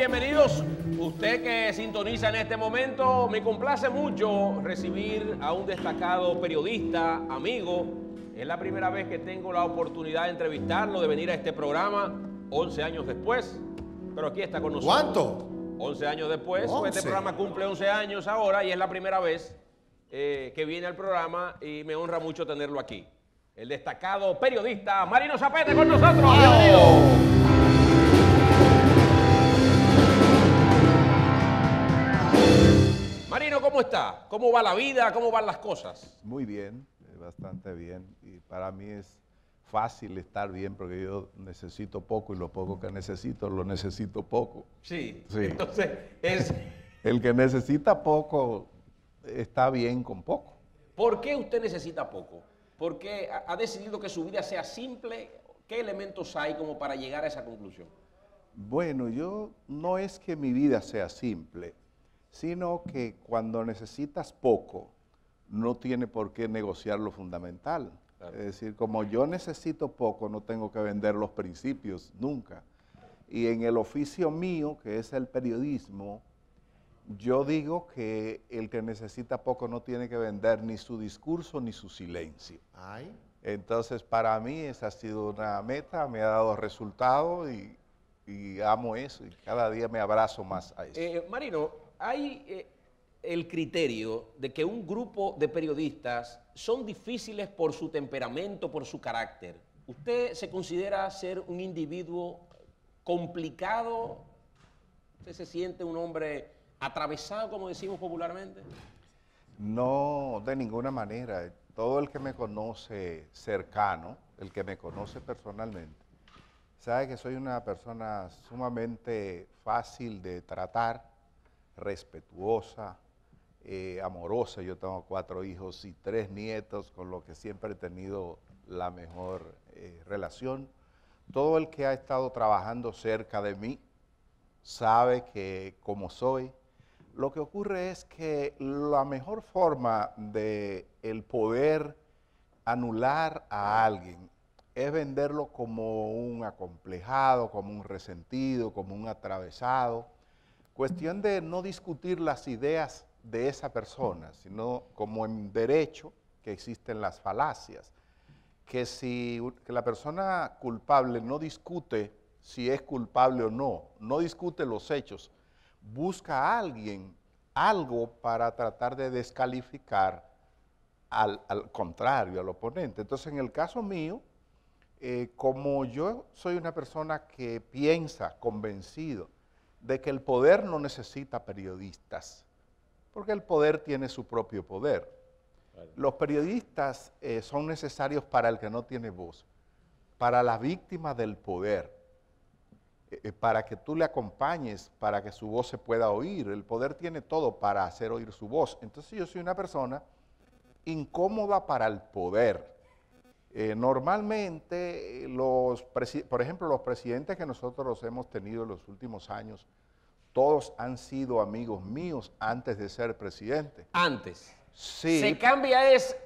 bienvenidos. Usted que sintoniza en este momento, me complace mucho recibir a un destacado periodista, amigo. Es la primera vez que tengo la oportunidad de entrevistarlo, de venir a este programa 11 años después. Pero aquí está con nosotros. ¿Cuánto? 11 años después. Pues, este programa cumple 11 años ahora y es la primera vez eh, que viene al programa y me honra mucho tenerlo aquí. El destacado periodista Marino Zapete con nosotros. Bienvenido. Marino, ¿cómo está? ¿Cómo va la vida? ¿Cómo van las cosas? Muy bien, eh, bastante bien. Y para mí es fácil estar bien porque yo necesito poco y lo poco que necesito lo necesito poco. Sí, entonces es... El que necesita poco está bien con poco. ¿Por qué usted necesita poco? ¿Por qué ha decidido que su vida sea simple? ¿Qué elementos hay como para llegar a esa conclusión? Bueno, yo no es que mi vida sea simple, sino que cuando necesitas poco, no tiene por qué negociar lo fundamental. Es decir, como yo necesito poco, no tengo que vender los principios nunca. Y en el oficio mío, que es el periodismo, yo digo que el que necesita poco no tiene que vender ni su discurso ni su silencio. Entonces, para mí esa ha sido una meta, me ha dado resultado y, amo eso y cada día me abrazo más a eso. Eh, Marino, hay eh, el criterio de que un grupo de periodistas son difíciles por su temperamento, por su carácter. ¿Usted se considera ser un individuo complicado? ¿Usted se siente un hombre atravesado, como decimos popularmente? No, de ninguna manera. Todo el que me conoce cercano, el que me conoce personalmente, sabe que soy una persona sumamente fácil de tratar, respetuosa, eh, amorosa. Yo tengo cuatro hijos y tres nietos, con los que siempre he tenido la mejor eh, relación. Todo el que ha estado trabajando cerca de mí sabe que como soy, lo que ocurre es que la mejor forma de el poder anular a alguien es venderlo como un acomplejado, como un resentido, como un atravesado Cuestión de no discutir las ideas de esa persona, sino como en derecho que existen las falacias, que si la persona culpable no discute si es culpable o no, no discute los hechos, busca a alguien, algo para tratar de descalificar al, contrario, al oponente. Entonces, en el caso mío, eh, como yo soy una persona que piensa convencido, de que el poder no necesita periodistas, porque el poder tiene su propio poder. Los periodistas eh, son necesarios para el que no tiene voz, para las víctima del poder, eh, eh, para que tú le acompañes, para que su voz se pueda oír. El poder tiene todo para hacer oír su voz. Entonces yo soy una persona incómoda para el poder eh, normalmente, por ejemplo, los presidentes que nosotros hemos tenido en los últimos años, todos han sido amigos míos antes de ser presidente. Antes. Sí. ¿Se cambia es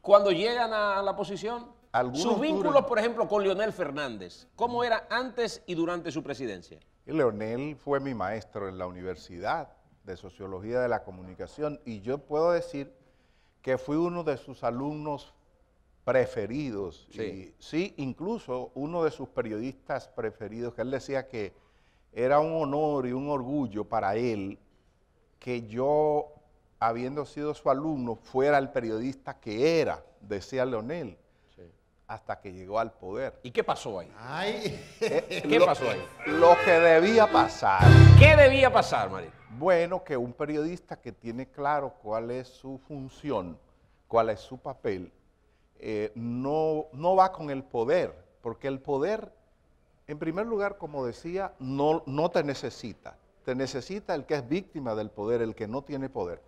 cuando llegan a la posición? Algunos su vínculo, por ejemplo, con Leonel Fernández, ¿cómo era antes y durante su presidencia? Leonel fue mi maestro en la Universidad de Sociología de la Comunicación y yo puedo decir que fui uno de sus alumnos preferidos. Sí. incluso uno de sus periodistas preferidos, que él decía que era un honor y un orgullo para él que yo, habiendo sido su alumno, fuera el periodista que era, decía Leonel, hasta que llegó al poder. ¿Y qué pasó ahí? Eh, ¿Qué lo, pasó ahí? Lo que debía pasar. ¿Qué debía pasar, María? Bueno, que un periodista que tiene claro cuál es su función, cuál es su papel, eh, no, no va con el poder, porque el poder, en primer lugar, como decía, no, no te necesita. Te necesita el que es víctima del poder, el que no tiene poder.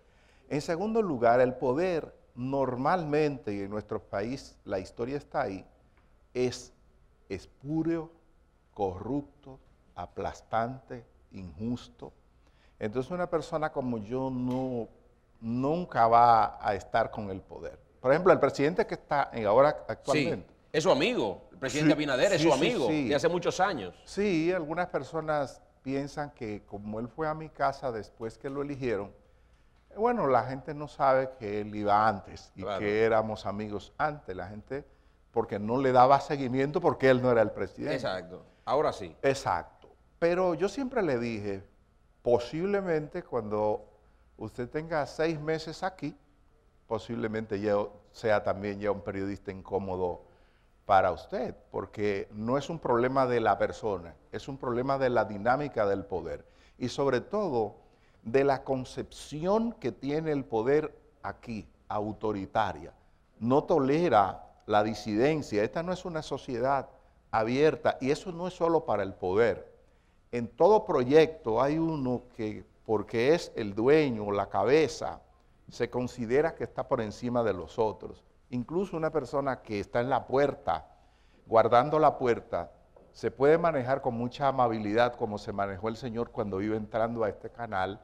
En segundo lugar, el poder normalmente, y en nuestro país la historia está ahí, es espurio, corrupto, aplastante, injusto. Entonces una persona como yo no, nunca va a estar con el poder por ejemplo, el presidente que está ahora actualmente. Sí, es su amigo, el presidente Abinader es su amigo de hace muchos años. Sí, algunas personas piensan que como él fue a mi casa después que lo eligieron, bueno, la gente no sabe que él iba antes y que éramos amigos antes. La gente, porque no le daba seguimiento porque él no era el presidente. Exacto, ahora sí. Exacto. Pero yo siempre le dije, posiblemente cuando usted tenga seis meses aquí, posiblemente sea también ya un periodista incómodo para usted, porque no es un problema de la persona, es un problema de la dinámica del poder y sobre todo de la concepción que tiene el poder aquí, autoritaria. No tolera la disidencia, esta no es una sociedad abierta y eso no es solo para el poder. En todo proyecto hay uno que, porque es el dueño, la cabeza, se considera que está por encima de los otros. Incluso una persona que está en la puerta, guardando la puerta, se puede manejar con mucha amabilidad como se manejó el Señor cuando iba entrando a este canal,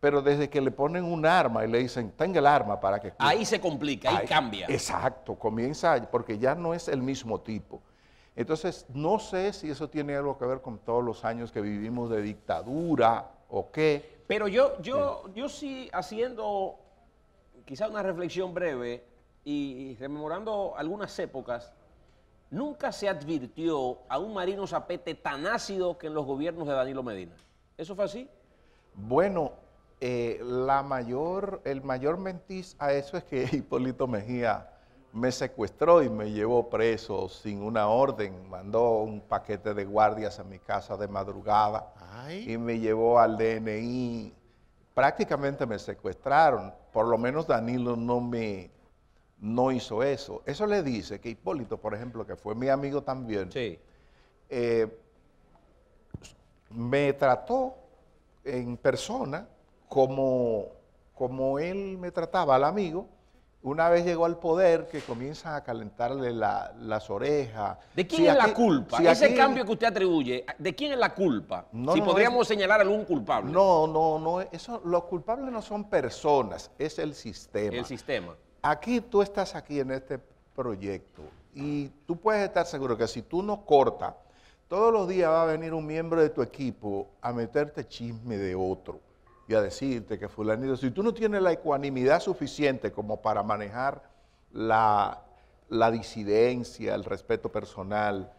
pero desde que le ponen un arma y le dicen, tenga el arma para que... Ahí se complica, ahí, cambia. Exacto, comienza, porque ya no es el mismo tipo. Entonces, no sé si eso tiene algo que ver con todos los años que vivimos de dictadura, pero yo, yo, yo sí haciendo quizá una reflexión breve y, rememorando algunas épocas, nunca se advirtió a un marino zapete tan ácido que en los gobiernos de Danilo Medina. ¿Eso fue así? Bueno, eh, la mayor, el mayor mentiz a eso es que Hipólito Mejía me secuestró y me llevó preso sin una orden. Mandó un paquete de guardias a mi casa de madrugada y me llevó al DNI. Prácticamente me secuestraron. Por lo menos Danilo no me no hizo eso. Eso le dice que Hipólito, por ejemplo, que fue mi amigo también, eh, me trató en persona como, como él me trataba al amigo una vez llegó al poder, que comienzan a calentarle las orejas. ¿De quién es la culpa? Si Ese cambio que usted atribuye, ¿de quién es la culpa? si podríamos señalar a algún culpable. No, no, no. Eso, los culpables no son personas, es el sistema. El sistema. Aquí tú estás aquí en este proyecto y tú puedes estar seguro que si tú no cortas, todos los días va a venir un miembro de tu equipo a meterte chisme de otro y a decirte que fulanito, si tú no tienes la ecuanimidad suficiente como para manejar la, disidencia, el respeto personal,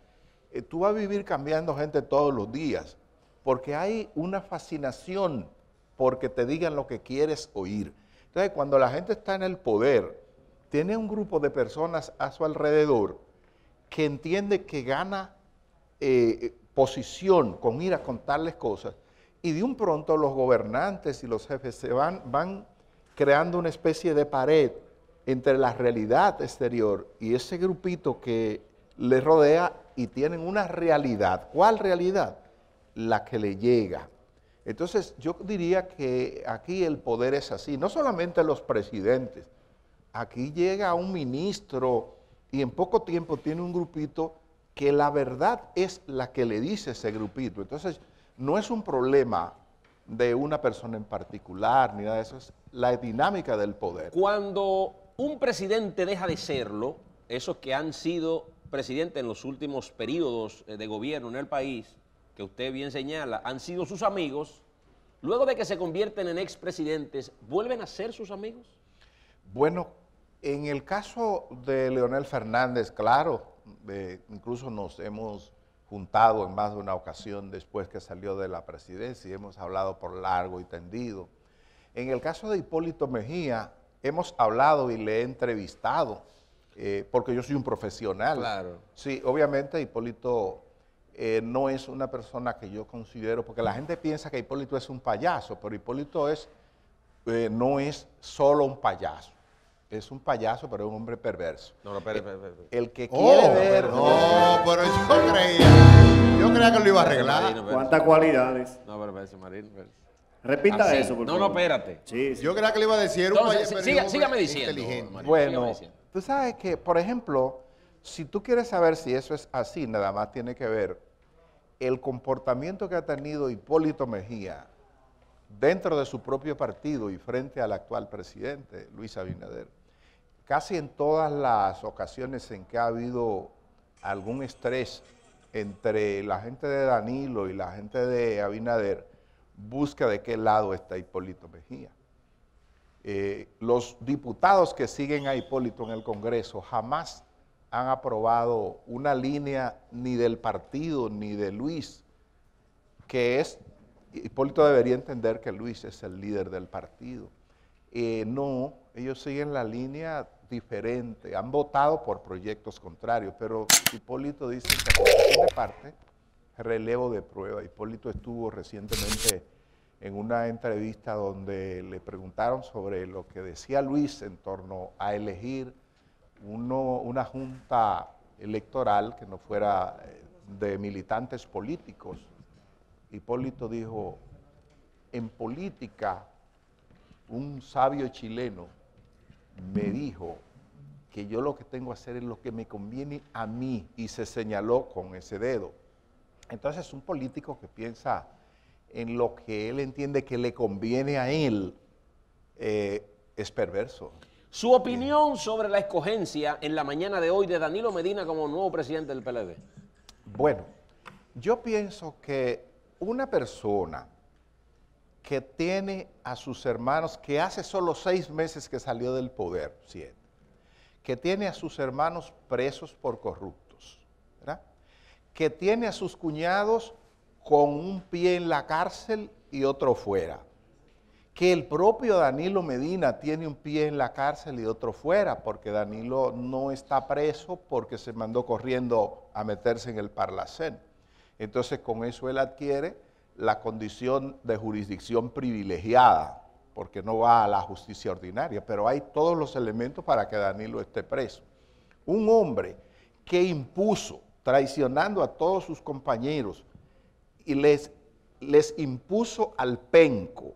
eh, tú vas a vivir cambiando gente todos los días, porque hay una fascinación porque te digan lo que quieres oír. Entonces, cuando la gente está en el poder, tiene un grupo de personas a su alrededor que entiende que gana eh, eh, posición con ir a contarles cosas y de un pronto los gobernantes y los jefes se van, van creando una especie de pared entre la realidad exterior y ese grupito que les rodea y tienen una realidad. ¿Cuál realidad? La que le llega. Entonces yo diría que aquí el poder es así, no solamente los presidentes, aquí llega un ministro y en poco tiempo tiene un grupito que la verdad es la que le dice ese grupito. Entonces no es un problema de una persona en particular, ni nada de eso, es la dinámica del poder. Cuando un presidente deja de serlo, esos que han sido presidentes en los últimos periodos eh, de gobierno en el país, que usted bien señala, han sido sus amigos, luego de que se convierten en expresidentes, ¿vuelven a ser sus amigos? Bueno, en el caso de Leonel Fernández, claro, incluso nos hemos juntado en más de una ocasión después que salió de la presidencia y hemos hablado por largo y tendido. En el caso de Hipólito Mejía, hemos hablado y le he entrevistado, eh, porque yo soy un profesional. Claro. Sí, obviamente Hipólito eh, no es una persona que yo considero, porque la gente piensa que Hipólito es un payaso, pero Hipólito es, eh, no es solo un payaso es un payaso, pero es un hombre perverso. No, no, espérate, eh, El que oh, quiere ver. No, pero yo creía. Yo creía que lo iba a arreglar. ¿Cuántas cualidades? No, pero eso, Marín. Repita eso, por No, no, espérate. Sí, Yo creía que le iba a decir un payaso. sígame diciendo. Inteligente. bueno, tú sabes que, por ejemplo, si tú quieres saber si eso es así, nada más tiene que ver el comportamiento que ha tenido Hipólito Mejía dentro de su propio partido y frente al actual presidente, Luis Abinader casi en todas las ocasiones en que ha habido algún estrés entre la gente de Danilo y la gente de Abinader, busca de qué lado está Hipólito Mejía. Eh, los diputados que siguen a Hipólito en el Congreso jamás han aprobado una línea ni del partido ni de Luis, que es, Hipólito debería entender que Luis es el líder del partido. Eh, no, ellos siguen la línea diferente, han votado por proyectos contrarios, pero Hipólito dice que parte, relevo de prueba. Hipólito estuvo recientemente en una entrevista donde le preguntaron sobre lo que decía Luis en torno a elegir una junta electoral que no fuera eh, de militantes políticos. Hipólito dijo, en política, un sabio chileno me dijo que yo lo que tengo que hacer es lo que me conviene a mí y se señaló con ese dedo. Entonces un político que piensa en lo que él entiende que le conviene a él eh, es perverso. Su opinión sobre la escogencia en la mañana de hoy de Danilo Medina como nuevo presidente del PLD. Bueno, yo pienso que una persona que tiene a sus hermanos, que hace solo seis meses que salió del poder, siete, que tiene a sus hermanos presos por corruptos, que tiene a sus cuñados con un pie en la cárcel y otro fuera, que el propio Danilo Medina tiene un pie en la cárcel y otro fuera, porque Danilo no está preso porque se mandó corriendo a meterse en el Parlacén. Entonces con eso él adquiere la condición de jurisdicción privilegiada, porque no va a la justicia ordinaria, pero hay todos los elementos para que Danilo esté preso. Un hombre que impuso, traicionando a todos sus compañeros, y les, les impuso al penco.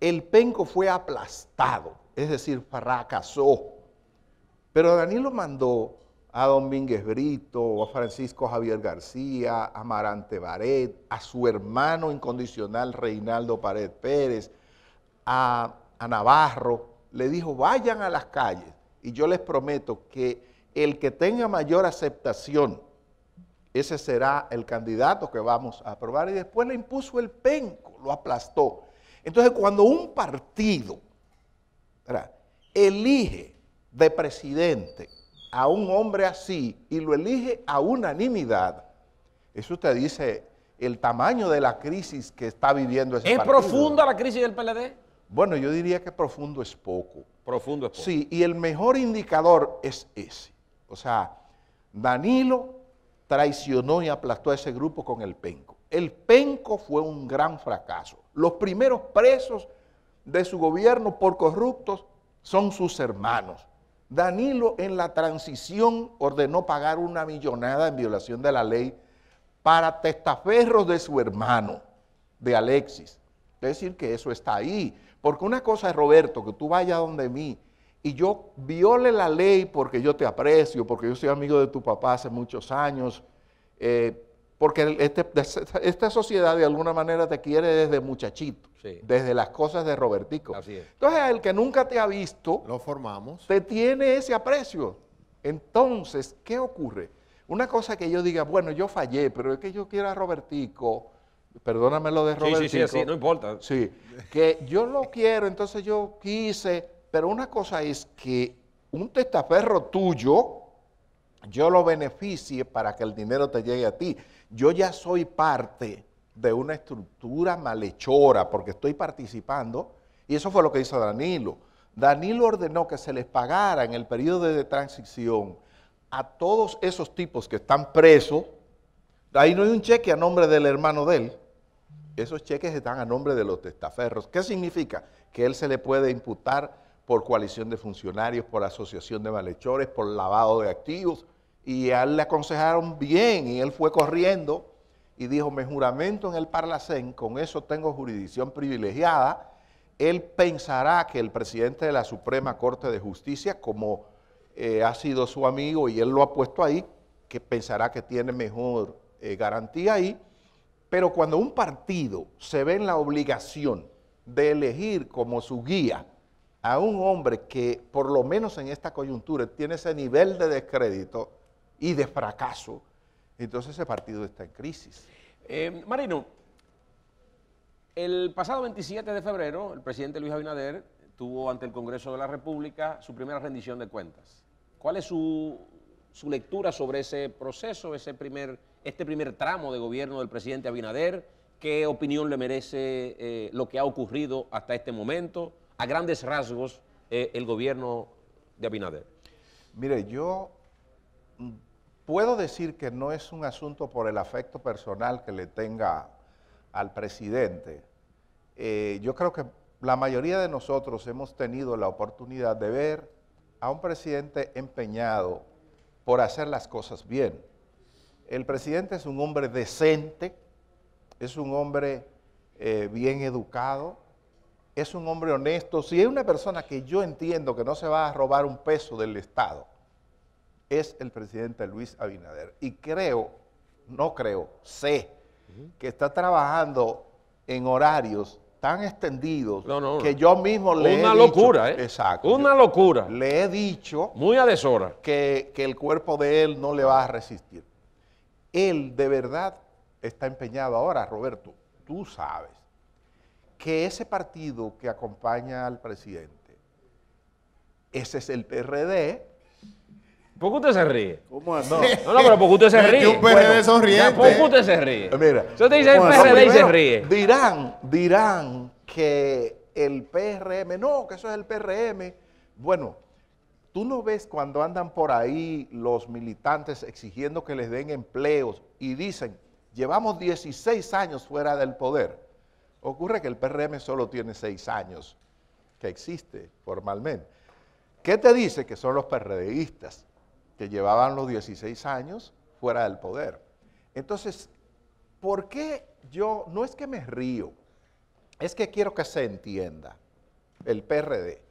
El penco fue aplastado, es decir, fracasó. Pero Danilo mandó a Domínguez Brito, a Francisco Javier García, a Marante Baret, a su hermano incondicional Reinaldo Pared Pérez, a, Navarro, le dijo, vayan a las calles y yo les prometo que el que tenga mayor aceptación, ese será el candidato que vamos a aprobar. Y después le impuso el penco, lo aplastó. Entonces, cuando un partido elige de presidente a un hombre así y lo elige a unanimidad, eso te dice el tamaño de la crisis que está viviendo ese ¿Es profunda la crisis del PLD? Bueno, yo diría que profundo es poco. Profundo es poco. Sí, y el mejor indicador es ese. O sea, Danilo traicionó y aplastó a ese grupo con el penco. El penco fue un gran fracaso. Los primeros presos de su gobierno por corruptos son sus hermanos. Danilo en la transición ordenó pagar una millonada en violación de la ley para testaferros de su hermano, de Alexis. Es decir, que eso está ahí. Porque una cosa es, Roberto, que tú vayas donde mí y yo viole la ley porque yo te aprecio, porque yo soy amigo de tu papá hace muchos años, eh, porque este, esta sociedad de alguna manera te quiere desde muchachito, desde las cosas de Robertico. Así es. Entonces, el que nunca te ha visto, lo formamos. Te tiene ese aprecio. Entonces, ¿qué ocurre? Una cosa que yo diga, bueno, yo fallé, pero es que yo quiero a Robertico, perdóname lo de Robertico. Sí, sí, sí, no importa. Sí, que yo lo quiero, entonces yo quise, pero una cosa es que un testaferro tuyo, yo lo beneficie para que el dinero te llegue a ti. Yo ya soy parte de una estructura malhechora porque estoy participando y eso fue lo que hizo Danilo. Danilo ordenó que se les pagara en el periodo de transición a todos esos tipos que están presos. Ahí no hay un cheque a nombre del hermano de él. Esos cheques están a nombre de los testaferros. ¿Qué significa? Que él se le puede imputar por coalición de funcionarios, por asociación de malhechores, por lavado de activos, y él le aconsejaron bien y él fue corriendo y dijo, me juramento en el Parlacén, con eso tengo jurisdicción privilegiada. Él pensará que el presidente de la Suprema Corte de Justicia, como eh, ha sido su amigo y él lo ha puesto ahí, que pensará que tiene mejor eh, garantía ahí. Pero cuando un partido se ve en la obligación de elegir como su guía a un hombre que, por lo menos en esta coyuntura, tiene ese nivel de descrédito, y de fracaso, entonces ese partido está en crisis. Eh, Marino, el pasado 27 de febrero, el presidente Luis Abinader tuvo ante el Congreso de la República su primera rendición de cuentas. ¿Cuál es su, lectura sobre ese proceso, ese primer, este primer tramo de gobierno del presidente Abinader? ¿Qué opinión le merece eh, lo que ha ocurrido hasta este momento? A grandes rasgos, eh, el gobierno de Abinader. Mire, yo puedo decir que no es un asunto por el afecto personal que le tenga al presidente. Eh, yo creo que la mayoría de nosotros hemos tenido la oportunidad de ver a un presidente empeñado por hacer las cosas bien. El presidente es un hombre decente, es un hombre eh, bien educado, es un hombre honesto. Si es una persona que yo entiendo que no se va a robar un peso del Estado, es el presidente Luis Abinader. Y creo, no creo, sé que está trabajando en horarios tan extendidos que yo mismo le Una locura, ¿eh? Exacto. Una locura. Le he dicho. Muy a deshora. Que, que el cuerpo de él no le va a resistir. Él de verdad está empeñado ahora, Roberto. Tú sabes que ese partido que acompaña al presidente, ese es el PRD, ¿Por qué usted se ríe? ¿Cómo No, no, no pero ¿por qué usted se ríe? un PRD sonriente. ¿Por qué usted se ríe? Eh, mira. Yo te dice el PRD y se ríe. Dirán, dirán que el PRM, no, que eso es el PRM. Bueno, tú no ves cuando andan por ahí los militantes exigiendo que les den empleos y dicen, llevamos 16 años fuera del poder. Ocurre que el PRM solo tiene 6 años que existe formalmente. ¿Qué te dice? Que son los PRDistas que llevaban los 16 años fuera del poder. Entonces, ¿por qué yo, no es que me río, es que quiero que se entienda el PRD?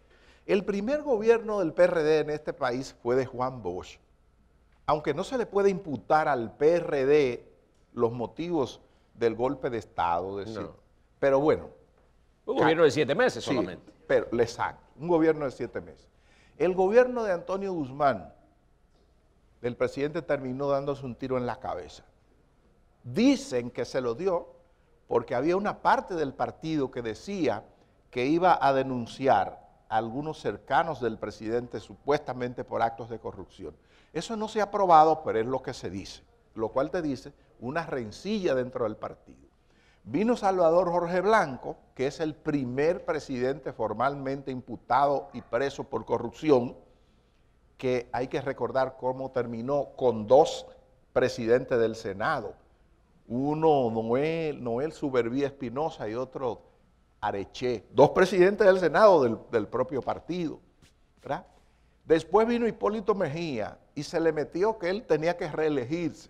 El primer gobierno del PRD en este país fue de Juan Bosch. Aunque no se le puede imputar al PRD los motivos del golpe de Estado, pero bueno. Un gobierno de siete meses solamente. Pero, exacto, un gobierno de siete meses. El gobierno de Antonio Guzmán el presidente terminó dándose un tiro en la cabeza. Dicen que se lo dio porque había una parte del partido que decía que iba a denunciar a algunos cercanos del presidente supuestamente por actos de corrupción. Eso no se ha probado, pero es lo que se dice, lo cual te dice una rencilla dentro del partido. Vino Salvador Jorge Blanco, que es el primer presidente formalmente imputado y preso por corrupción, que hay que recordar cómo terminó con dos presidentes del Senado. Uno, Noel, Noel Subervía Espinosa y otro, Areche. Dos presidentes del Senado del, propio partido. ¿verdad? Después vino Hipólito Mejía y se le metió que él tenía que reelegirse.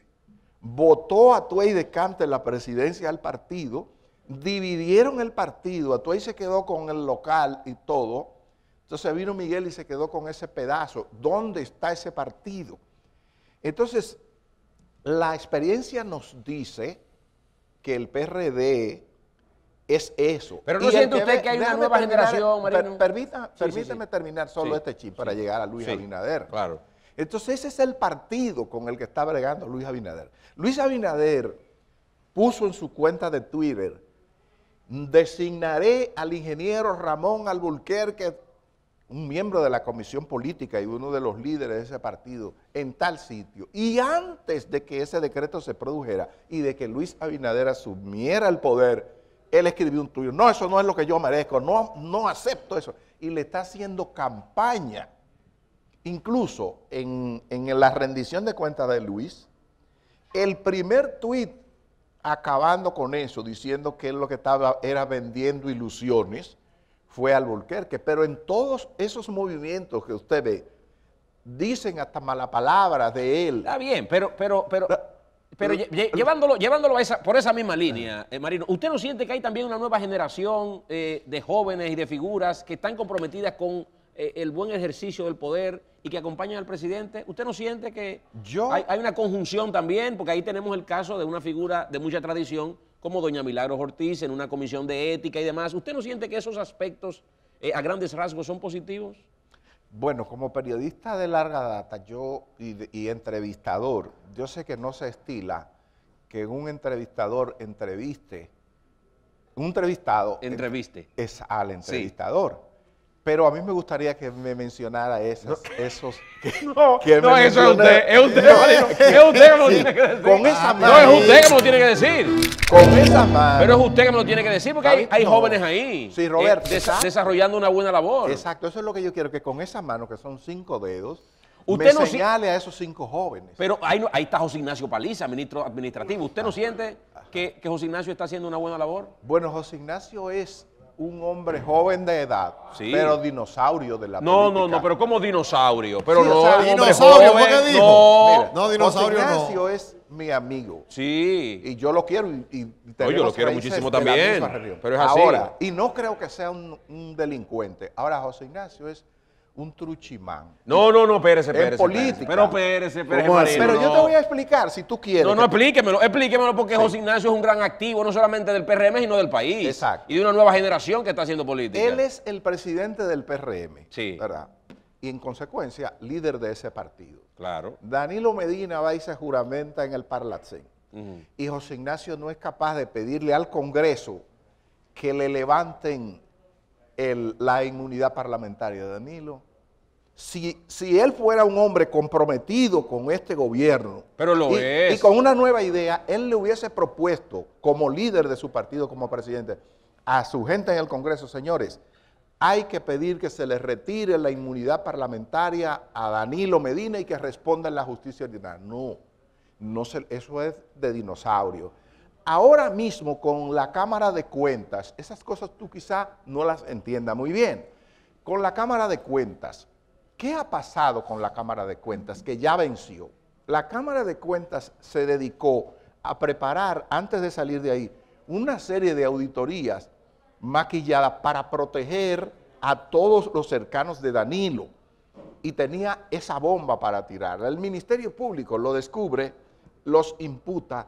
Votó a Tuey de Cante la presidencia del partido, dividieron el partido, a Tuey se quedó con el local y todo, entonces vino Miguel y se quedó con ese pedazo. ¿Dónde está ese partido? Entonces, la experiencia nos dice que el PRD es eso. Pero no siente usted que, hay una nueva generación, terminar solo este chip para llegar a Luis Abinader. Claro. Entonces ese es el partido con el que está bregando Luis Abinader. Luis Abinader puso en su cuenta de Twitter, designaré al ingeniero Ramón Albulquerque un miembro de la comisión política y uno de los líderes de ese partido en tal sitio. Y antes de que ese decreto se produjera y de que Luis Abinader asumiera el poder, él escribió un tuyo. No, eso no es lo que yo merezco, no, no acepto eso. Y le está haciendo campaña. Incluso en, en la rendición de cuentas de Luis, el primer tuit acabando con eso, diciendo que él lo que estaba era vendiendo ilusiones, fue al que pero en todos esos movimientos que usted ve, dicen hasta mala palabra de él. Está bien, pero, pero, pero, pero llevándolo, llevándolo a esa, por esa misma línea, eh, Marino, ¿usted no siente que hay también una nueva generación eh, de jóvenes y de figuras que están comprometidas con eh, el buen ejercicio del poder y que acompañan al presidente? ¿Usted no siente que hay una conjunción también? Porque ahí tenemos el caso de una figura de mucha tradición como doña Milagros Ortiz, en una comisión de ética y demás. ¿Usted no siente que esos aspectos eh, a grandes rasgos son positivos? Bueno, como periodista de larga data yo y, entrevistador, yo sé que no se estila que un entrevistador entreviste, un entrevistado... Entreviste. Es al entrevistador. Pero a mí me gustaría que me mencionara esos. no, no eso es usted. Es usted, que me lo tiene que decir. No, es usted que me lo tiene que decir. Con esa mano. Pero es usted que me lo tiene que decir porque hay, jóvenes ahí. Sí, eh, Roberto. desarrollando una buena labor. Exacto, eso es lo que yo quiero, que con esa mano, que son cinco dedos, Usted me señale a esos cinco jóvenes. Pero ahí, ahí, está José Ignacio Paliza, ministro administrativo. ¿Usted no ah. siente que José Ignacio está haciendo una buena labor? Bueno, José Ignacio es un hombre joven de edad, pero dinosaurio de la No, no, no, pero ¿cómo dinosaurio. Pero sí, no, o sea, dinosaurio, ¿por qué dijo? No, Mira, no dinosaurio José Ignacio es mi amigo. Sí. Y yo lo quiero y, y yo lo quiero muchísimo también. Pero es así. Ahora, y no creo que sea un delincuente. Ahora, José Ignacio es un truchimán. No, no, no, espérese, espérese. política. Pero espérese, espérese. pero yo te voy a explicar si tú quieres. No, no, explíquemelo, explíquemelo porque José Ignacio es un gran activo, no solamente del PRM, sino del país. Exacto. Y de una nueva generación que está haciendo política. Él es el presidente del PRM. Sí. ¿Verdad? Y en consecuencia, líder de ese partido. Claro. Danilo Medina va y se juramenta en el Parlacén. Y José Ignacio no es capaz de pedirle al Congreso que le levanten la inmunidad parlamentaria de Danilo. Si, si, él fuera un hombre comprometido con este gobierno y, con una nueva idea, él le hubiese propuesto como líder de su partido, como presidente, a su gente en el Congreso, señores, hay que pedir que se le retire la inmunidad parlamentaria a Danilo Medina y que responda en la justicia ordinaria. No, no eso es de dinosaurio ahora mismo con la Cámara de Cuentas, esas cosas tú quizá no las entiendas muy bien, con la Cámara de Cuentas, ¿qué ha pasado con la Cámara de Cuentas que ya venció? La Cámara de Cuentas se dedicó a preparar, antes de salir de ahí, una serie de auditorías maquilladas para proteger a todos los cercanos de Danilo y tenía esa bomba para tirarla. El Ministerio Público lo descubre, los imputa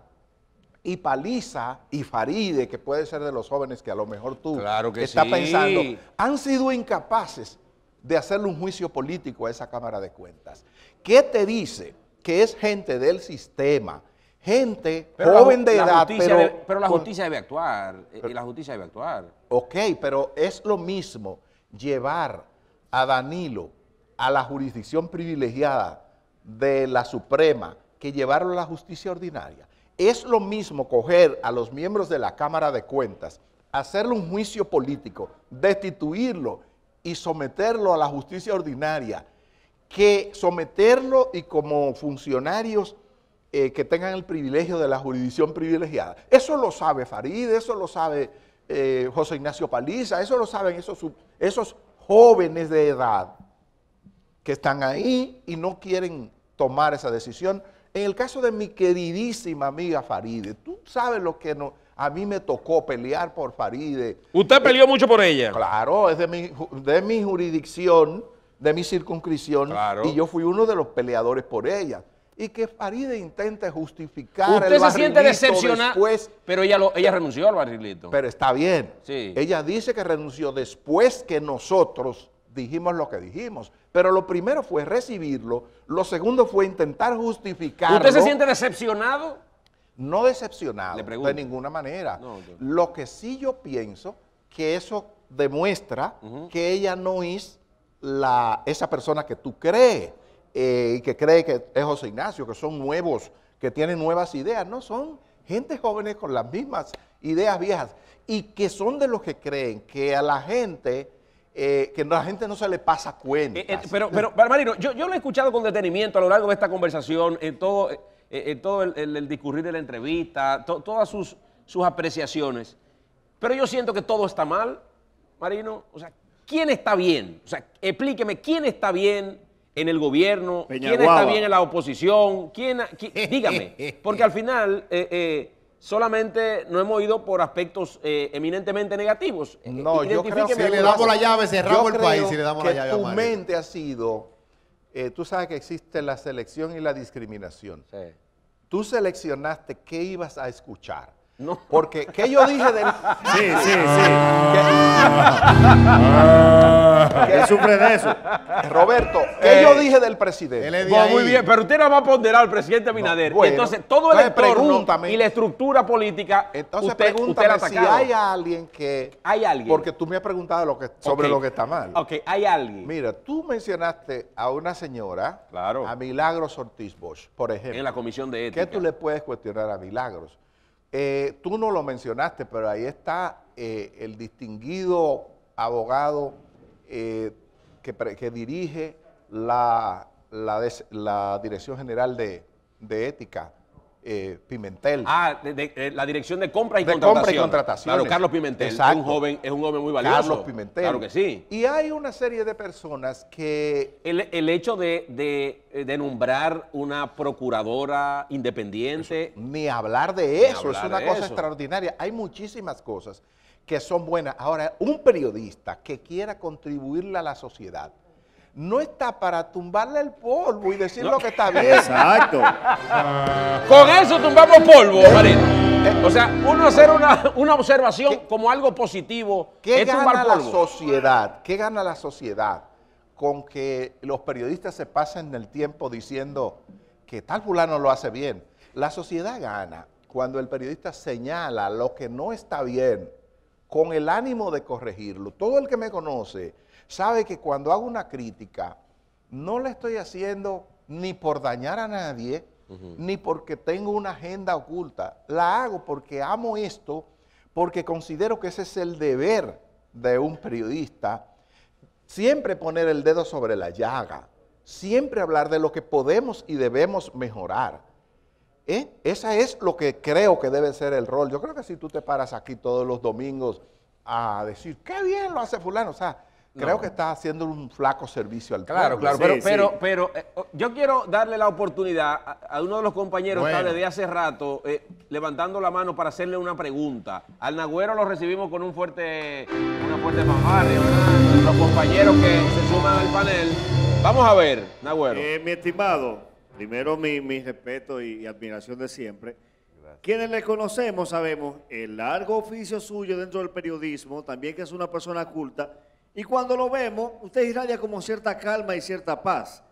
y Paliza y Faride, que puede ser de los jóvenes que a lo mejor tú estás pensando, han sido incapaces de hacerle un juicio político a esa Cámara de Cuentas. ¿Qué te dice que es gente del sistema? Gente joven de edad, pero... pero la justicia debe actuar, eh, y la justicia debe actuar. Ok, pero es lo mismo llevar a Danilo a la jurisdicción privilegiada de la Suprema que llevarlo a la justicia ordinaria. Es lo mismo coger a los miembros de la Cámara de Cuentas, hacerle un juicio político, destituirlo y someterlo a la justicia ordinaria, que someterlo y como funcionarios eh, que tengan el privilegio de la jurisdicción privilegiada. Eso lo sabe Farid, eso lo sabe eh, José Ignacio Paliza, eso lo saben esos, esos jóvenes de edad que están ahí y no quieren tomar esa decisión en el caso de mi queridísima amiga Faride, tú sabes lo que a mí me tocó pelear por Faride. ¿Usted eh, peleó mucho por ella? Claro, es de mi, de jurisdicción, de mi circunscripción, y yo fui uno de los peleadores por ella. Y que Faride intente justificar Usted se siente decepcionada, pero ella, renunció al barrilito. Pero está bien. Ella dice que renunció después que nosotros dijimos lo que dijimos. Pero lo primero fue recibirlo, lo segundo fue intentar justificarlo. ¿Usted se siente decepcionado? No decepcionado, de ninguna manera. Lo que sí yo pienso que eso demuestra que ella no es la, esa persona que tú crees eh, y que cree que es José Ignacio, que son nuevos, que tienen nuevas ideas. No, son gente jóvenes con las mismas ideas viejas y que son de los que creen que a la gente eh, que la gente no se le pasa cuenta. Eh, eh, pero, pero, Marino, yo, lo he escuchado con detenimiento a lo largo de esta conversación, en todo, eh, todo el, discurrir de la entrevista, todas sus, sus apreciaciones. Pero yo siento que todo está mal, Marino. O sea, ¿quién está bien? O sea, explíqueme, ¿quién está bien? en el gobierno, quién está bien en la oposición, quién, dígame, porque al final solamente no hemos ido por aspectos eh, eminentemente negativos. No, eh, yo creo que si le damos la llave, cerramos el país y le damos la llave. Tu mente ha sido, eh, tú sabes que existe la selección y la discriminación. Tú seleccionaste qué ibas a escuchar. No. Porque, ¿qué yo dije del.? Sí, sí, sí. Que ah. ¿Qué? sufre de eso? Roberto, ¿qué eh, yo dije del presidente? No, muy bien, pero usted no va a ponderar al presidente Minader, entonces, todo el entorno y la estructura política. Entonces, usted, pregúntame si hay alguien que. Hay alguien. Porque tú me has preguntado sobre lo que está mal. Ok, hay alguien. Mira, tú mencionaste a una señora. Claro. A Milagros Ortiz Bosch, por ejemplo. En la comisión de ética. ¿Qué tú le puedes cuestionar a Milagros? Eh, tú no lo mencionaste, pero ahí está eh, el distinguido abogado eh, que, dirige la, Dirección General de Ética eh, Pimentel. Ah, de, eh, la dirección de compra y contratación. Claro, Carlos Pimentel es un, joven, es un joven muy valioso. Carlos Pimentel. Claro que sí. Y hay una serie de personas que... El, hecho eh, de, nombrar una procuradora independiente... Ni hablar de eso, es una cosa extraordinaria. Hay muchísimas cosas que son buenas. Ahora, un periodista que quiera contribuirle a la sociedad no está para tumbarle el polvo y decir lo que está bien. Exacto. Con eso tumbamos polvo, eh, Marino. Eh, o sea, uno hacer una, observación como algo positivo. ¿Qué gana la sociedad? ¿Qué gana la sociedad con que los periodistas se pasen el tiempo diciendo que tal fulano lo hace bien? La sociedad gana cuando el periodista señala lo que no está bien con el ánimo de corregirlo. Todo el que me conoce sabe que cuando hago una crítica, no la estoy haciendo ni por dañar a nadie, ni porque tengo una agenda oculta. La hago porque amo esto, porque considero que ese es el deber de un periodista, siempre poner el dedo sobre la llaga, siempre hablar de lo que podemos y debemos mejorar. ¿Eh? Esa es lo que creo que debe ser el rol. Yo creo que si tú te paras aquí todos los domingos a decir, qué bien lo hace fulano, o sea, Creo que está haciendo un flaco servicio al Claro, claro, pero, pero, eh, oh, yo quiero darle la oportunidad a, uno de los compañeros de hace rato eh, levantando la mano para hacerle una pregunta. Al Nagüero lo recibimos con un fuerte, una fuerte fanfarria, los compañeros que se suman al panel. Vamos a ver, Nagüero. Eh, mi estimado, primero mi, respeto y admiración de siempre. Quienes le conocemos sabemos el largo oficio suyo dentro del periodismo, también que es una persona culta, y cuando lo vemos, usted irradia como cierta calma y cierta paz.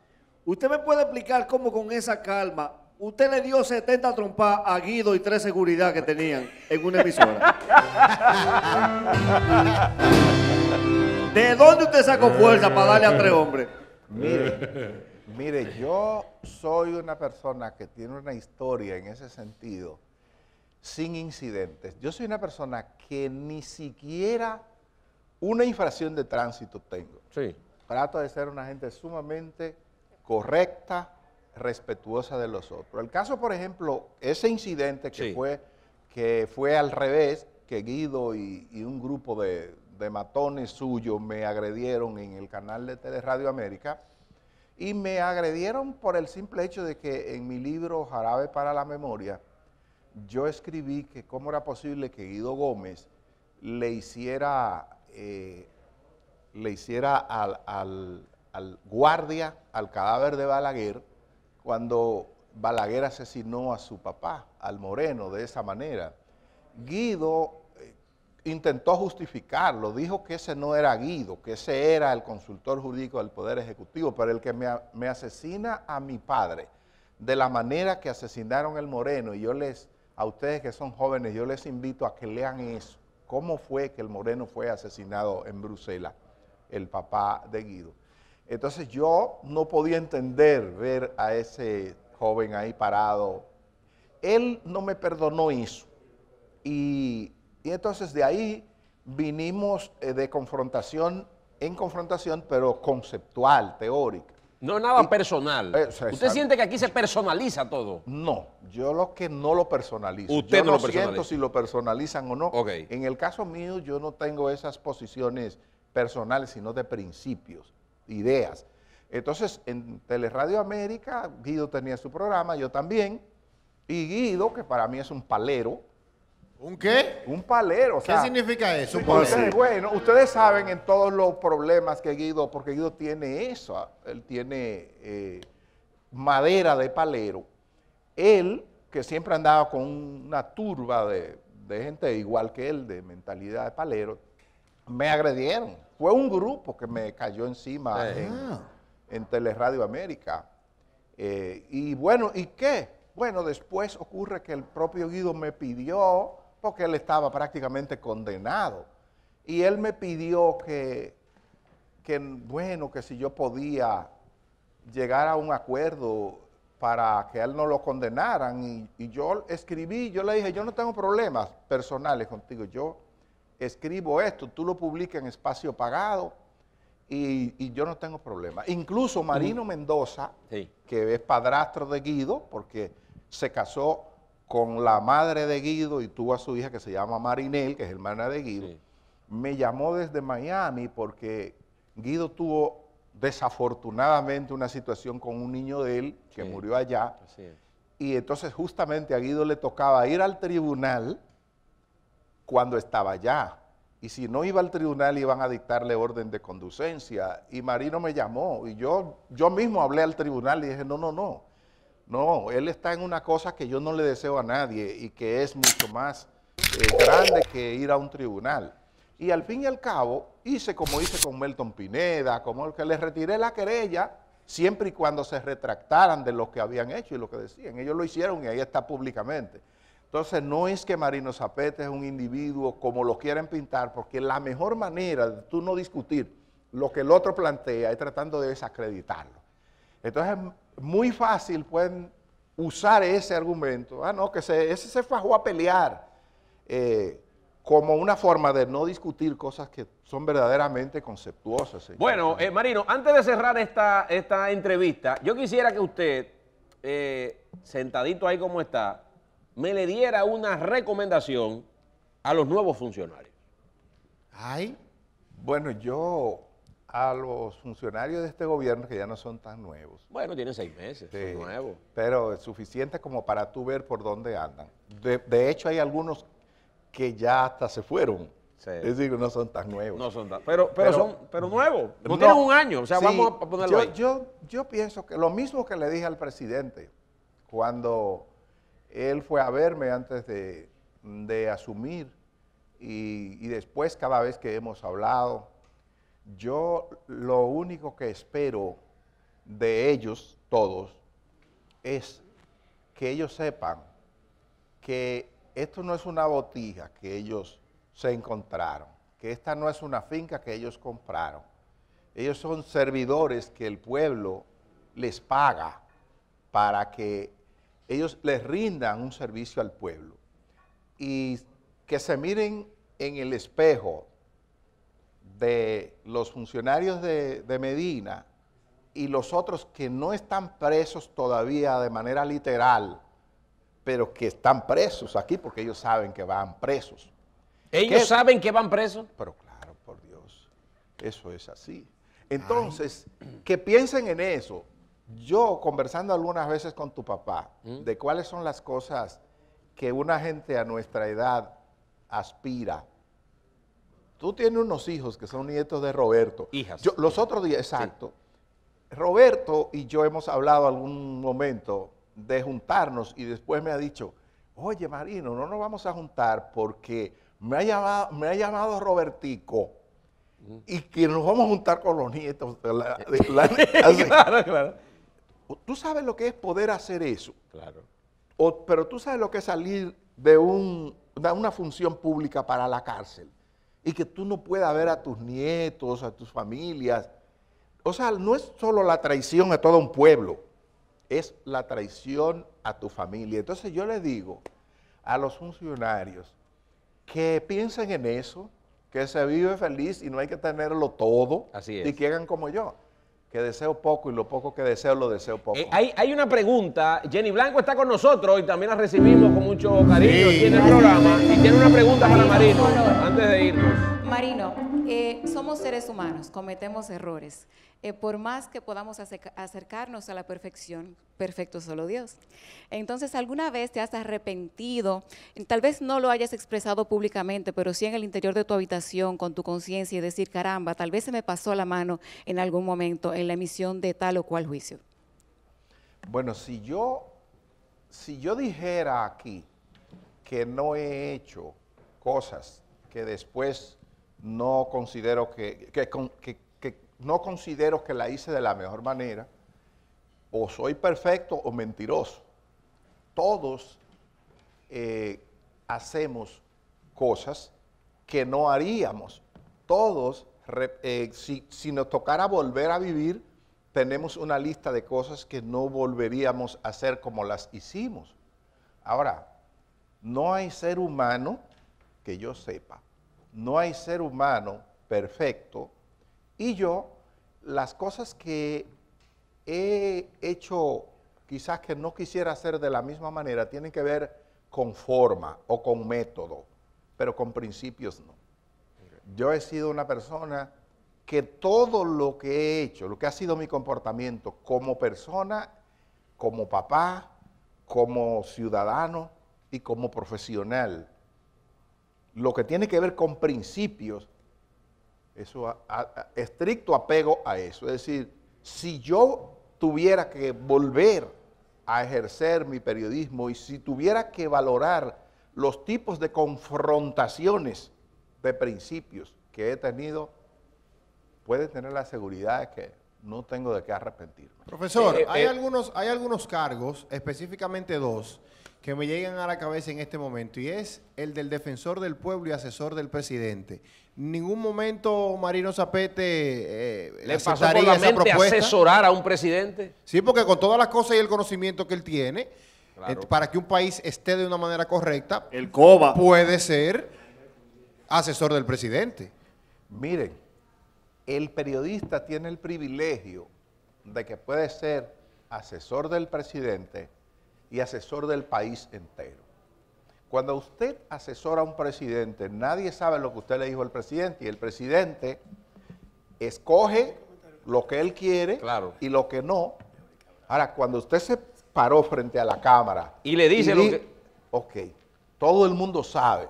¿Usted me puede explicar cómo con esa calma usted le dio 70 trompas a Guido y tres seguridad que tenían en una emisora? ¿De dónde usted sacó fuerza para darle a tres hombres? Mire, mire, yo soy una persona que tiene una historia en ese sentido, sin incidentes. Yo soy una persona que ni siquiera una infracción de tránsito tengo. Sí. Trato de ser una gente sumamente correcta, respetuosa de los otros. El caso, por ejemplo, ese incidente que, fue, que fue al revés, que Guido y, un grupo de, de matones suyos me agredieron en el canal de Tele Radio América y me agredieron por el simple hecho de que en mi libro Jarabe para la Memoria yo escribí que cómo era posible que Guido Gómez le hiciera eh, le hiciera al, guardia, al cadáver de Balaguer, cuando Balaguer asesinó a su papá, al Moreno, de esa manera. Guido eh, intentó justificarlo, dijo que ese no era Guido, que ese era el consultor jurídico del Poder Ejecutivo, pero el que me, me, asesina a mi padre, de la manera que asesinaron al Moreno, y yo les, a ustedes que son jóvenes, yo les invito a que lean eso, cómo fue que el Moreno fue asesinado en Bruselas, el papá de Guido. Entonces yo no podía entender ver a ese joven ahí parado. Él no me perdonó eso. Y, y entonces de ahí vinimos eh, de confrontación en confrontación, pero conceptual, teórica. No es nada personal. Eh, ¿Usted siente que aquí se personaliza todo? No, yo lo que no lo personalizo. Usted yo no lo siento si lo personalizan o no. En el caso mío, yo no tengo esas posiciones personales, sino de principios, ideas. Entonces, en Teleradio América, Guido tenía su programa, yo también. Y Guido, que para mí es un palero, ¿Un qué? Un palero. ¿Qué significa eso? Pues, bueno, ustedes saben en todos los problemas que Guido, porque Guido tiene eso, ah, él tiene eh, madera de palero. Él, que siempre andaba con una turba de, gente igual que él, de mentalidad de palero, me agredieron. Fue un grupo que me cayó encima ah. en, en, Teleradio América. Eh, y bueno, ¿y qué? Bueno, después ocurre que el propio Guido me pidió porque él estaba prácticamente condenado. Y él me pidió que, bueno, que si yo podía llegar a un acuerdo para que él no lo condenaran. Y, yo escribí, yo le dije, yo no tengo problemas personales contigo, yo escribo esto, tú lo publicas en espacio pagado y, yo no tengo problemas. Incluso Marino Mendoza, que es padrastro de Guido, porque se casó con la madre de Guido y tuvo a su hija que se llama Marinel, que es hermana de Guido. Me llamó desde Miami porque Guido tuvo desafortunadamente una situación con un niño de él que murió allá. Y entonces justamente a Guido le tocaba ir al tribunal cuando estaba allá. Y si no iba al tribunal iban a dictarle orden de conducencia. Y Marino me llamó y yo, yo mismo hablé al tribunal y dije, no, no, no. No, Él está en una cosa que yo no le deseo a nadie y que es mucho más eh, grande que ir a un tribunal. Y al fin y al cabo, hice como hice con Melton Pineda, como el que le retiré la querella, siempre y cuando se retractaran de lo que habían hecho y lo que decían. Ellos lo hicieron y ahí está públicamente. Entonces, no es que Marino Zapete es un individuo como lo quieren pintar, porque la mejor manera de tú no discutir lo que el otro plantea es tratando de desacreditarlo. Entonces, muy fácil pueden usar ese argumento. Ah, no, que se, ese se fajó a pelear. Eh, como una forma de no discutir cosas que son verdaderamente conceptuosas. Bueno, eh, Marino, antes de cerrar esta, esta entrevista, yo quisiera que usted, eh, sentadito ahí como está, me le diera una recomendación a los nuevos funcionarios. Ay, bueno, yo a los funcionarios de este gobierno que ya no son tan nuevos. Bueno, tienen seis meses, son nuevos. Pero es suficiente como para tú ver por dónde andan. De, hecho, hay algunos que ya hasta se fueron. Es decir, no son tan nuevos. No son tan, pero, pero, son, pero nuevos. No, tienen un año. O sea, vamos a ponerlo yo, Yo, pienso que lo mismo que le dije al presidente cuando él fue a verme antes de, de asumir y, y después cada vez que hemos hablado, yo lo único que espero de ellos todos es que ellos sepan que esto no es una botija que ellos se encontraron, que esta no es una finca que ellos compraron. Ellos son servidores que el pueblo les paga para que ellos les rindan un servicio al pueblo. Y que se miren en el espejo de los funcionarios de, Medina y los otros que no están presos todavía de manera literal, pero que están presos aquí porque ellos saben que van presos. ¿Ellos saben que van presos? Pero claro, por Dios, eso es así. Entonces, que piensen en eso. Yo conversando algunas veces con tu papá ¿Mm? de cuáles son las cosas que una gente a nuestra edad aspira Tú tienes unos hijos que son nietos de Roberto. Hijas. los otros días, exacto. Roberto y yo hemos hablado algún momento de juntarnos y después me ha dicho, oye Marino, no nos vamos a juntar porque me ha llamado, me ha llamado Robertico y que nos vamos a juntar con los nietos. claro, claro. Tú sabes lo que es poder hacer eso. Claro. pero tú sabes lo que es salir de, de una función pública para la cárcel y que tú no puedas ver a tus nietos, a tus familias. O sea, no es solo la traición a todo un pueblo, es la traición a tu familia. Entonces yo le digo a los funcionarios que piensen en eso, que se vive feliz y no hay que tenerlo todo, Así y que hagan como yo que deseo poco y lo poco que deseo lo deseo poco. Eh, hay, una pregunta, Jenny Blanco está con nosotros y también la recibimos con mucho cariño en el programa y tiene una pregunta para Marino, antes de irnos. Marino, eh, somos seres humanos, cometemos errores. Eh, por más que podamos acercarnos a la perfección, perfecto solo Dios. Entonces, alguna vez te has arrepentido, tal vez no lo hayas expresado públicamente, pero sí en el interior de tu habitación, con tu conciencia y decir, caramba, tal vez se me pasó la mano en algún momento en la emisión de tal o cual juicio. Bueno, si yo, si yo dijera aquí que no he hecho cosas que después no considero que, que, no considero que la hice de la mejor manera, o soy perfecto o mentiroso. Todos eh, hacemos cosas que no haríamos. Todos, eh, si, si nos tocara volver a vivir, tenemos una lista de cosas que no volveríamos a hacer como las hicimos. Ahora, no hay ser humano que yo sepa no hay ser humano perfecto y yo las cosas que he hecho quizás que no quisiera hacer de la misma manera tienen que ver con forma o con método, pero con principios no. Yo he sido una persona que todo lo que he hecho, lo que ha sido mi comportamiento como persona, como papá, como ciudadano y como profesional, lo que tiene que ver con principios, eso estricto apego a eso. Es decir, si yo tuviera que volver a ejercer mi periodismo y si tuviera que valorar los tipos de confrontaciones de principios que he tenido, puede tener la seguridad de que no tengo de qué arrepentirme. Profesor, eh, hay, eh, algunos, hay algunos cargos, específicamente dos, que me llegan a la cabeza en este momento y es el del defensor del pueblo y asesor del presidente. Ningún momento Marino Zapete eh, le pasaría pasó por la mente asesorar a un presidente. Sí, porque con todas las cosas y el conocimiento que él tiene, eh, para que un país esté de una manera correcta, el COBA puede ser asesor del presidente. Miren, el periodista tiene el privilegio de que puede ser asesor del presidente y asesor del país entero. Cuando usted asesora a un presidente, nadie sabe lo que usted le dijo al presidente y el presidente escoge lo que él quiere y lo que no. Ahora, cuando usted se paró frente a la cámara y le dice lo que... Ok, todo el mundo sabe.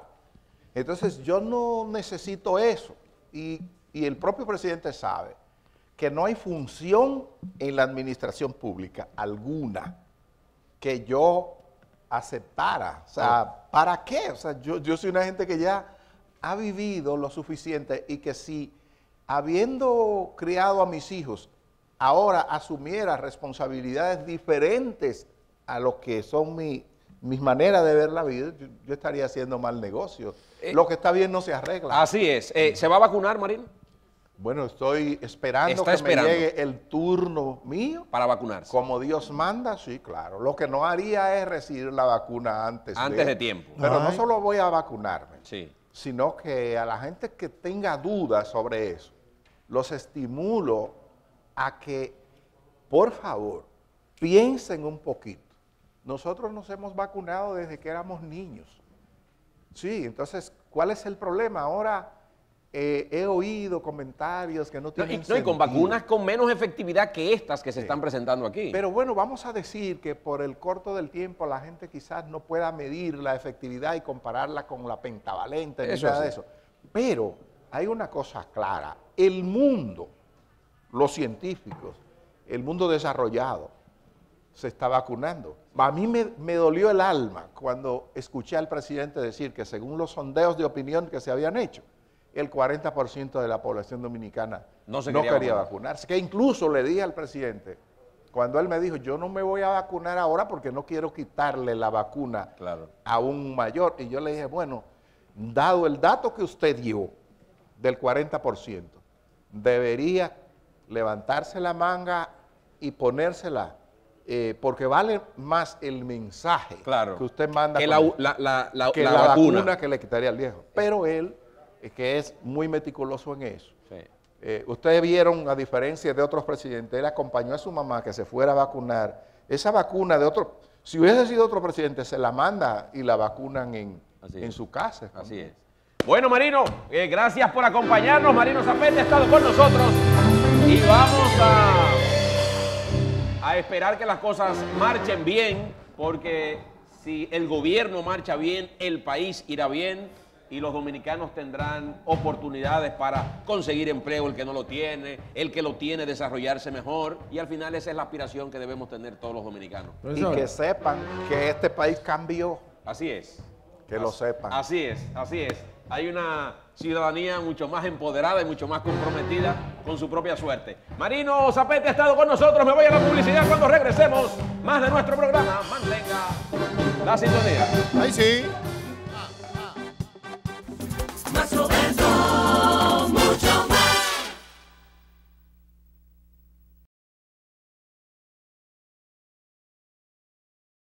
Entonces yo no necesito eso. Y, y el propio presidente sabe que no hay función en la administración pública alguna que yo aceptara. O sea, ah. ¿para qué? O sea, yo, yo soy una gente que ya ha vivido lo suficiente y que si habiendo criado a mis hijos, ahora asumiera responsabilidades diferentes a lo que son mi, mis maneras de ver la vida, yo, estaría haciendo mal negocio. Eh. lo que está bien no se arregla. Así es. Eh, ¿Se va a vacunar, Marín? Bueno, estoy esperando que me llegue el turno mío. Para vacunarse. Como Dios manda, sí, claro. Lo que no haría es recibir la vacuna antes. Antes de, tiempo. Pero no solo voy a vacunarme, sí. sino que a la gente que tenga dudas sobre eso, los estimulo a que, por favor, piensen un poquito. Nosotros nos hemos vacunado desde que éramos niños. Sí, entonces, ¿cuál es el problema ahora? he oído comentarios que no tienen no, y, no, y con vacunas con menos efectividad que estas que se están presentando aquí. Pero bueno, vamos a decir que por el corto del tiempo la gente quizás no pueda medir la efectividad y compararla con la pentavalente y nada de eso. Pero hay una cosa clara, el mundo, los científicos, el mundo desarrollado, se está vacunando. A mí me, dolió el alma cuando escuché al presidente decir que según los sondeos de opinión que se habían hecho, el 40% de la población dominicana no, quería, vacunarse. Que incluso le dije al presidente, cuando él me dijo, yo no me voy a vacunar ahora porque no quiero quitarle la vacuna a un mayor. Y yo le dije, bueno, dado el dato que usted dio del 40%, debería levantarse la manga y ponérsela. Eh, porque vale más el mensaje que usted manda que, la, vacuna que le quitaría al viejo. Pero él que es muy meticuloso en eso. Eh, ustedes vieron, a diferencia de otros presidentes, él acompañó a su mamá que se fuera a vacunar. Esa vacuna de otro, si hubiese sido otro presidente, se la manda y la vacunan en, su casa. Así es. Bueno, Marino, eh, gracias por acompañarnos. Marino Zapete ha estado con nosotros y vamos a, a esperar que las cosas marchen bien, porque si el gobierno marcha bien, el país irá bien y los dominicanos tendrán oportunidades para conseguir empleo el que no lo tiene, el que lo tiene desarrollarse mejor y al final esa es la aspiración que debemos tener todos los dominicanos. Y que sepan que este país cambió. Así es. Que lo sepan. Así es, así es. Hay una ciudadanía mucho más empoderada y mucho más comprometida con su propia suerte. Marino Zapete ha estado con nosotros. Me voy a la publicidad cuando regresemos. Más de nuestro programa. Mantenga la sintonía. Ahí sí.